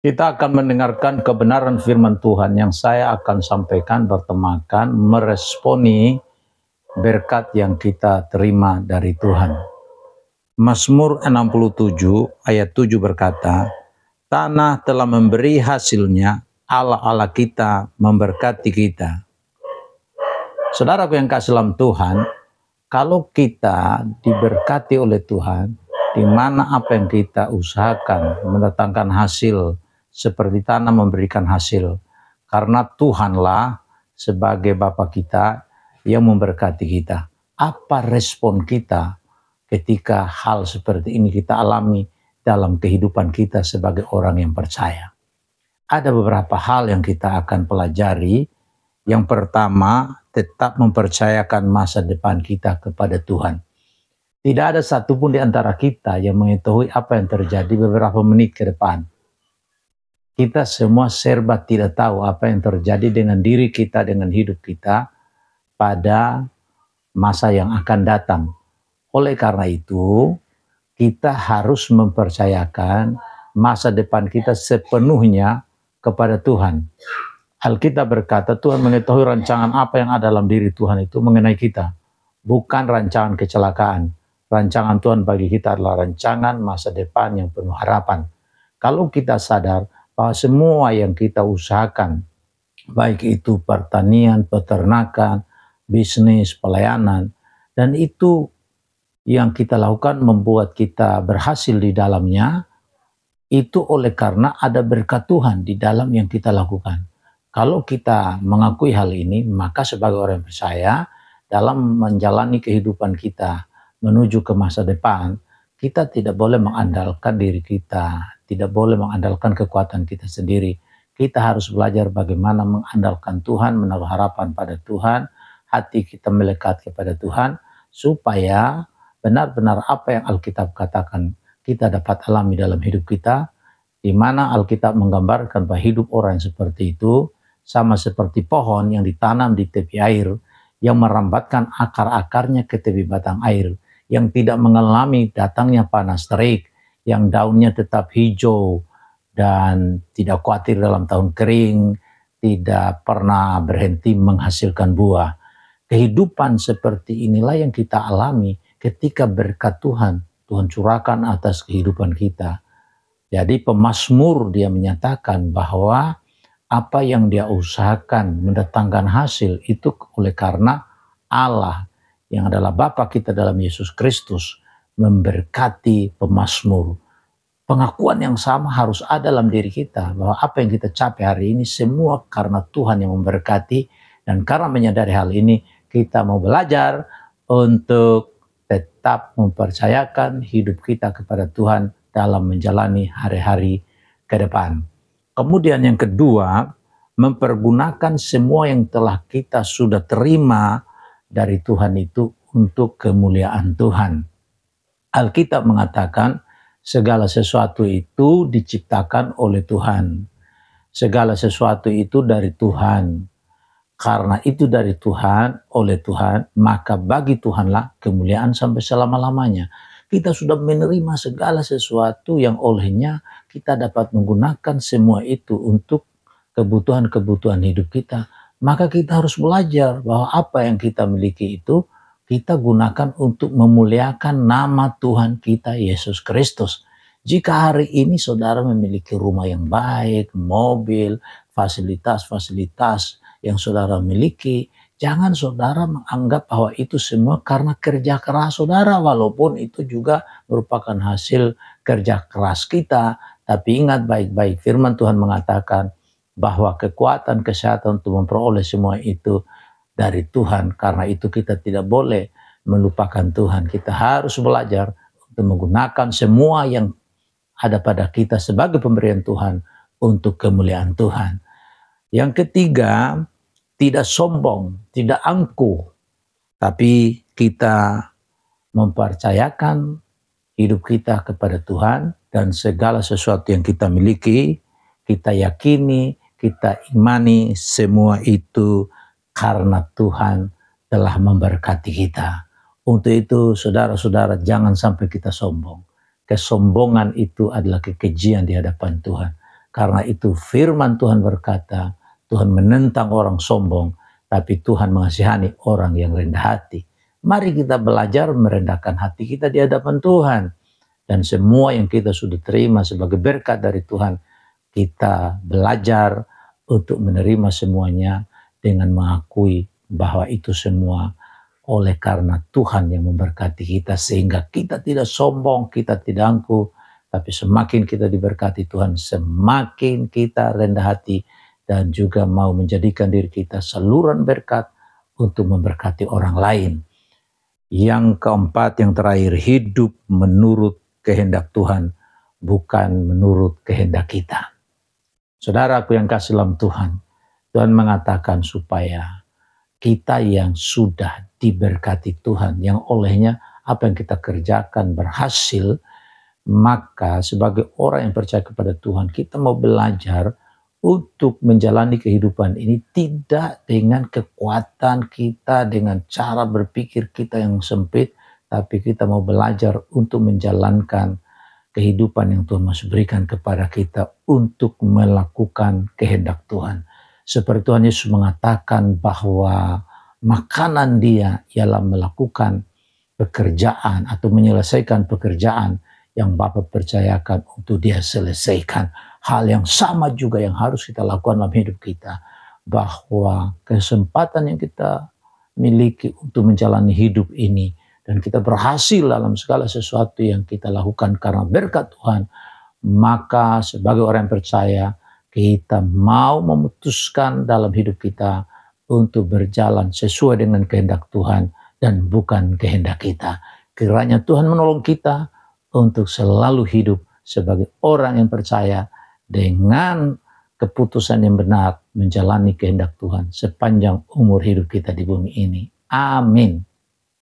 Kita akan mendengarkan kebenaran firman Tuhan yang saya akan sampaikan bertemakan meresponi berkat yang kita terima dari Tuhan. Mazmur 67 ayat 7 berkata, Tanah telah memberi hasilnya, ala-ala kita memberkati kita. Saudara yang kasih dalam Tuhan, kalau kita diberkati oleh Tuhan, di mana apa yang kita usahakan mendatangkan hasil, seperti tanah memberikan hasil. Karena Tuhanlah sebagai Bapa kita yang memberkati kita. Apa respon kita ketika hal seperti ini kita alami dalam kehidupan kita sebagai orang yang percaya? Ada beberapa hal yang kita akan pelajari. Yang pertama, tetap mempercayakan masa depan kita kepada Tuhan. Tidak ada satupun di antara kita yang mengetahui apa yang terjadi beberapa menit ke depan kita semua serba tidak tahu apa yang terjadi dengan diri kita, dengan hidup kita pada masa yang akan datang. Oleh karena itu, kita harus mempercayakan masa depan kita sepenuhnya kepada Tuhan. Alkitab berkata, Tuhan mengetahui rancangan apa yang ada dalam diri Tuhan itu mengenai kita. Bukan rancangan kecelakaan. Rancangan Tuhan bagi kita adalah rancangan masa depan yang penuh harapan. Kalau kita sadar, Ah, semua yang kita usahakan, baik itu pertanian, peternakan, bisnis, pelayanan, dan itu yang kita lakukan membuat kita berhasil di dalamnya, itu oleh karena ada berkat Tuhan di dalam yang kita lakukan. Kalau kita mengakui hal ini, maka sebagai orang percaya, dalam menjalani kehidupan kita menuju ke masa depan, kita tidak boleh mengandalkan diri kita tidak boleh mengandalkan kekuatan kita sendiri. Kita harus belajar bagaimana mengandalkan Tuhan, menaruh harapan pada Tuhan, hati kita melekat kepada Tuhan, supaya benar-benar apa yang Alkitab katakan kita dapat alami dalam hidup kita, di mana Alkitab menggambarkan bahwa hidup orang yang seperti itu sama seperti pohon yang ditanam di tepi air, yang merambatkan akar-akarnya ke tepi batang air, yang tidak mengalami datangnya panas terik, yang daunnya tetap hijau dan tidak khawatir dalam tahun kering, tidak pernah berhenti menghasilkan buah. Kehidupan seperti inilah yang kita alami ketika berkat Tuhan, Tuhan curahkan atas kehidupan kita. Jadi pemasmur dia menyatakan bahwa apa yang dia usahakan mendatangkan hasil itu oleh karena Allah yang adalah Bapa kita dalam Yesus Kristus memberkati pemasmur. Pengakuan yang sama harus ada dalam diri kita bahwa apa yang kita capai hari ini semua karena Tuhan yang memberkati dan karena menyadari hal ini kita mau belajar untuk tetap mempercayakan hidup kita kepada Tuhan dalam menjalani hari-hari ke depan. Kemudian yang kedua, mempergunakan semua yang telah kita sudah terima dari Tuhan itu untuk kemuliaan Tuhan. Alkitab mengatakan segala sesuatu itu diciptakan oleh Tuhan. Segala sesuatu itu dari Tuhan. Karena itu dari Tuhan, oleh Tuhan, maka bagi Tuhanlah kemuliaan sampai selama-lamanya. Kita sudah menerima segala sesuatu yang olehnya kita dapat menggunakan semua itu untuk kebutuhan-kebutuhan hidup kita. Maka kita harus belajar bahwa apa yang kita miliki itu kita gunakan untuk memuliakan nama Tuhan kita Yesus Kristus. Jika hari ini saudara memiliki rumah yang baik, mobil, fasilitas-fasilitas yang saudara miliki, jangan saudara menganggap bahwa itu semua karena kerja keras saudara, walaupun itu juga merupakan hasil kerja keras kita. Tapi ingat baik-baik, firman Tuhan mengatakan bahwa kekuatan kesehatan untuk memperoleh semua itu dari Tuhan. Karena itu kita tidak boleh melupakan Tuhan. Kita harus belajar untuk menggunakan semua yang ada pada kita sebagai pemberian Tuhan untuk kemuliaan Tuhan. Yang ketiga, tidak sombong, tidak angkuh, tapi kita mempercayakan hidup kita kepada Tuhan dan segala sesuatu yang kita miliki, kita yakini, kita imani semua itu karena Tuhan telah memberkati kita. Untuk itu saudara-saudara jangan sampai kita sombong. Kesombongan itu adalah kekejian di hadapan Tuhan. Karena itu firman Tuhan berkata, Tuhan menentang orang sombong, tapi Tuhan mengasihani orang yang rendah hati. Mari kita belajar merendahkan hati kita di hadapan Tuhan. Dan semua yang kita sudah terima sebagai berkat dari Tuhan, kita belajar untuk menerima semuanya dengan mengakui bahwa itu semua oleh karena Tuhan yang memberkati kita sehingga kita tidak sombong, kita tidak angkuh, tapi semakin kita diberkati Tuhan, semakin kita rendah hati dan juga mau menjadikan diri kita saluran berkat untuk memberkati orang lain. Yang keempat, yang terakhir, hidup menurut kehendak Tuhan, bukan menurut kehendak kita. Saudaraku yang kasih dalam Tuhan, Tuhan mengatakan supaya kita yang sudah diberkati Tuhan, yang olehnya apa yang kita kerjakan berhasil, maka sebagai orang yang percaya kepada Tuhan, kita mau belajar untuk menjalani kehidupan ini tidak dengan kekuatan kita, dengan cara berpikir kita yang sempit, tapi kita mau belajar untuk menjalankan kehidupan yang Tuhan masih berikan kepada kita untuk melakukan kehendak Tuhan. Seperti Tuhan Yesus mengatakan bahwa makanan dia ialah melakukan pekerjaan atau menyelesaikan pekerjaan yang Bapak percayakan untuk dia selesaikan. Hal yang sama juga yang harus kita lakukan dalam hidup kita. Bahwa kesempatan yang kita miliki untuk menjalani hidup ini dan kita berhasil dalam segala sesuatu yang kita lakukan karena berkat Tuhan, maka sebagai orang yang percaya kita mau memutuskan dalam hidup kita untuk berjalan sesuai dengan kehendak Tuhan dan bukan kehendak kita. Kiranya Tuhan menolong kita untuk selalu hidup sebagai orang yang percaya dengan keputusan yang benar menjalani kehendak Tuhan sepanjang umur hidup kita di bumi ini. Amin.